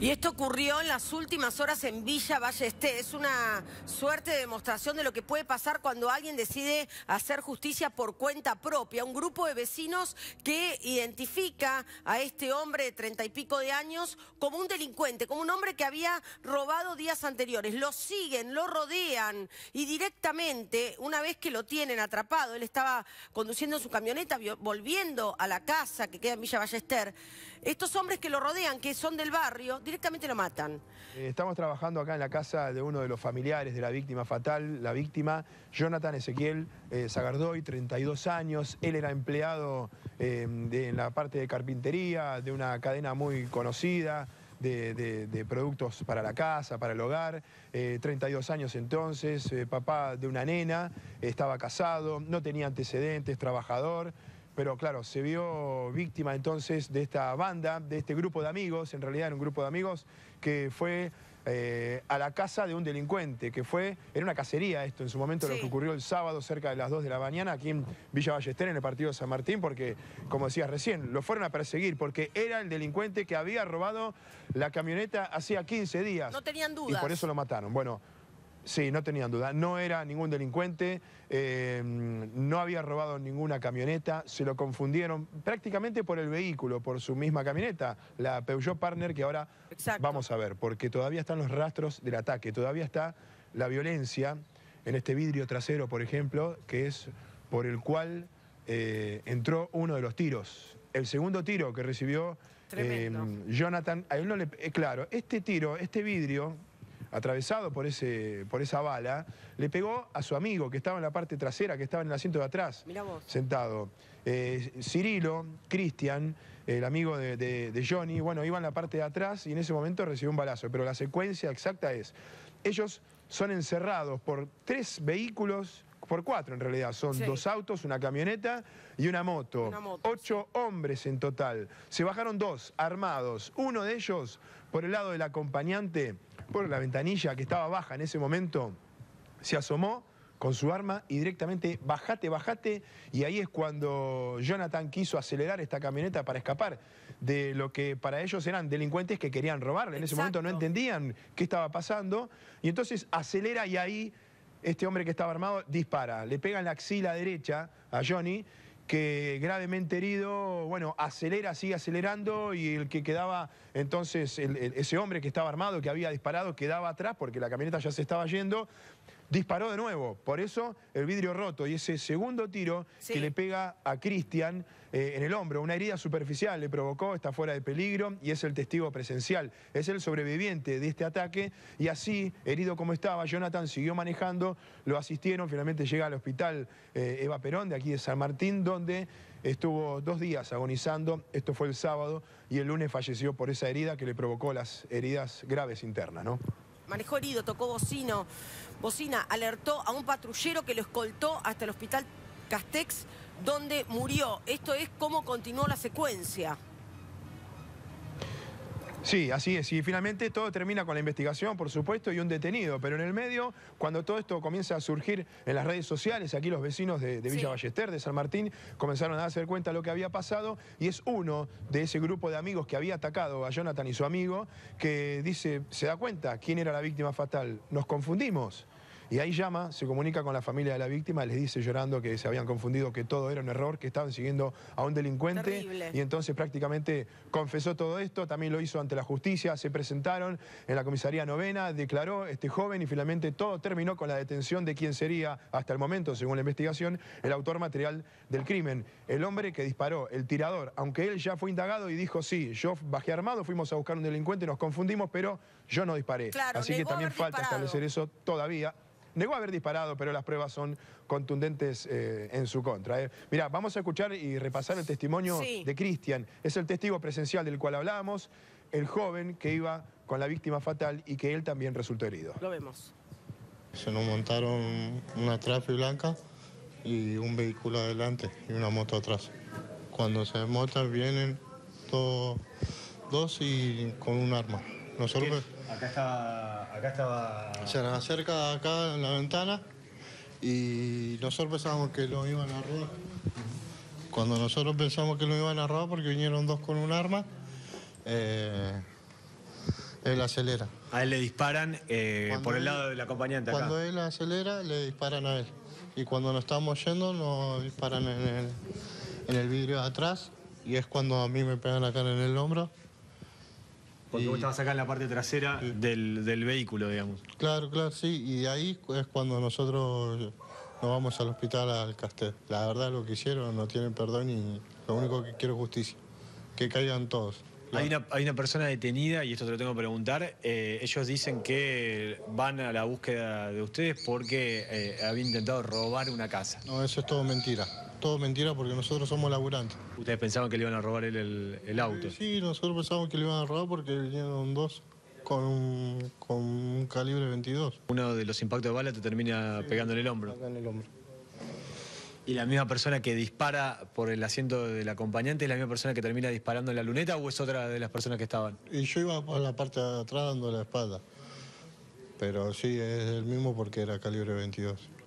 Y esto ocurrió en las últimas horas en Villa Ballester, Es una suerte de demostración de lo que puede pasar cuando alguien decide hacer justicia por cuenta propia. Un grupo de vecinos que identifica a este hombre de treinta y pico de años como un delincuente, como un hombre que había robado días anteriores. Lo siguen, lo rodean y directamente, una vez que lo tienen atrapado, él estaba conduciendo su camioneta, volviendo a la casa que queda en Villa Ballester, estos hombres que lo rodean, que son del barrio, directamente lo matan. Eh, estamos trabajando acá en la casa de uno de los familiares de la víctima fatal, la víctima Jonathan Ezequiel eh, Zagardoy, 32 años. Él era empleado eh, en la parte de carpintería de una cadena muy conocida. De, productos para la casa, para el hogar, 32 años entonces, papá de una nena, estaba casado, no tenía antecedentes, trabajador, pero claro, se vio víctima entonces de esta banda, de este grupo de amigos, en realidad era un grupo de amigos que fue eh, a la casa de un delincuente, que fue, era una cacería esto en su momento, lo que ocurrió el sábado cerca de las 2 de la mañana aquí en Villa Ballester, en el partido San Martín, porque, como decías recién, lo fueron a perseguir, porque era el delincuente que había robado la camioneta hacía 15 días. No tenían dudas. Y por eso lo mataron. Bueno... Sí, no tenían duda. No era ningún delincuente, eh, no había robado ninguna camioneta, se lo confundieron prácticamente por el vehículo, por su misma camioneta, la Peugeot Partner que ahora vamos a ver, porque todavía están los rastros del ataque, todavía está la violencia en este vidrio trasero, por ejemplo, que es por el cual eh, entró uno de los tiros. El segundo tiro que recibió eh, Jonathan, a él no le... claro, este tiro, este vidrio atravesado por, ese, por esa bala, le pegó a su amigo que estaba en la parte trasera, que estaba en el asiento de atrás, sentado. Eh, Cirilo, Cristian, el amigo de, Johnny, bueno, iba en la parte de atrás y en ese momento recibió un balazo, pero la secuencia exacta es, ellos son encerrados por tres vehículos, por cuatro en realidad, son dos autos, una camioneta y una moto. Ocho hombres en total. Se bajaron dos, armados, uno de ellos por el lado del acompañante la ventanilla que estaba baja en ese momento, se asomó con su arma y directamente bajate, bajate. Y ahí es cuando Jonathan quiso acelerar esta camioneta para escapar de lo que para ellos eran delincuentes que querían robarle. En ese momento no entendían qué estaba pasando. Y entonces acelera y ahí este hombre que estaba armado dispara. Le pega en la axila derecha a Johnny que gravemente herido, bueno, acelera, sigue acelerando y el que quedaba entonces, ese hombre que estaba armado, que había disparado, quedaba atrás porque la camioneta ya se estaba yendo disparó de nuevo. Por eso el vidrio roto y ese segundo tiro que le pega a Cristian eh, en el hombro. Una herida superficial le provocó, está fuera de peligro y es el testigo presencial. Es el sobreviviente de este ataque y así, herido como estaba, Jonathan siguió manejando, lo asistieron, finalmente llega al hospital eh, Eva Perón de aquí de San Martín, donde estuvo dos días agonizando, esto fue el sábado y el lunes falleció por esa herida que le provocó las heridas graves internas, ¿no? manejó herido, tocó bocino, bocina, alertó a un patrullero que lo escoltó hasta el hospital Castex, donde murió. Esto es cómo continuó la secuencia. Sí, así es. Y finalmente todo termina con la investigación, por supuesto, y un detenido. Pero en el medio, cuando todo esto comienza a surgir en las redes sociales, aquí los vecinos de, Villa Ballester, de San Martín, comenzaron a darse cuenta de lo que había pasado. Y es uno de ese grupo de amigos que había atacado a Jonathan y su amigo que dice, se da cuenta quién era la víctima fatal. Nos confundimos. Y ahí llama, se comunica con la familia de la víctima, les dice llorando que se habían confundido, que todo era un error, que estaban siguiendo a un delincuente. Y entonces prácticamente confesó todo esto, también lo hizo ante la justicia, se presentaron en la comisaría novena, declaró este joven y finalmente todo terminó con la detención de quien sería, hasta el momento, según la investigación, el autor material del crimen. El hombre que disparó, el tirador, aunque él ya fue indagado y dijo, sí, yo bajé armado, fuimos a buscar un delincuente, nos confundimos, pero yo no disparé. Así que también falta establecer eso todavía Negó haber disparado, pero las pruebas son contundentes eh, en su contra. Eh. Mirá, vamos a escuchar y repasar el testimonio de Cristian. Es el testigo presencial del cual hablábamos, el joven que iba con la víctima fatal y que él también resultó herido. Lo vemos. Se nos montaron una trape blanca y un vehículo adelante y una moto atrás. Cuando se montan vienen dos y con un arma. Nosotros... Acá estaba, acá estaba... Se nos acerca acá en la ventana y nosotros pensábamos que lo iban a robar. Cuando nosotros pensamos que lo iban a robar porque vinieron dos con un arma, eh, él acelera. A él le disparan eh, por el lado de la acompañante. Cuando él acelera, le disparan a él. Y cuando nos estábamos yendo, nos disparan en el, en el vidrio de atrás. Y es cuando a mí me pegan la cara en el hombro porque vos estabas acá en la parte trasera del, del, vehículo, digamos. Claro, claro, sí. Y ahí es cuando nosotros nos vamos al hospital al Castel. La verdad lo que hicieron no tienen perdón y lo único que quiero es justicia. Que caigan todos. Hay una, hay una persona detenida, y esto te lo tengo que preguntar. Eh, ellos dicen que van a la búsqueda de ustedes porque eh, había intentado robar una casa. No, eso es todo mentira. Todo mentira porque nosotros somos laburantes. ¿Ustedes pensaban que le iban a robar el, el, auto? Sí, nosotros pensamos que le iban a robar porque vinieron dos con un, con un calibre 22. Uno de los impactos de bala te termina pegando en el hombro. ¿Y la misma persona que dispara por el asiento del acompañante es la misma persona que termina disparando en la luneta o es otra de las personas que estaban? Y yo iba por la parte de atrás dando la espalda. Pero sí, es el mismo porque era calibre 22.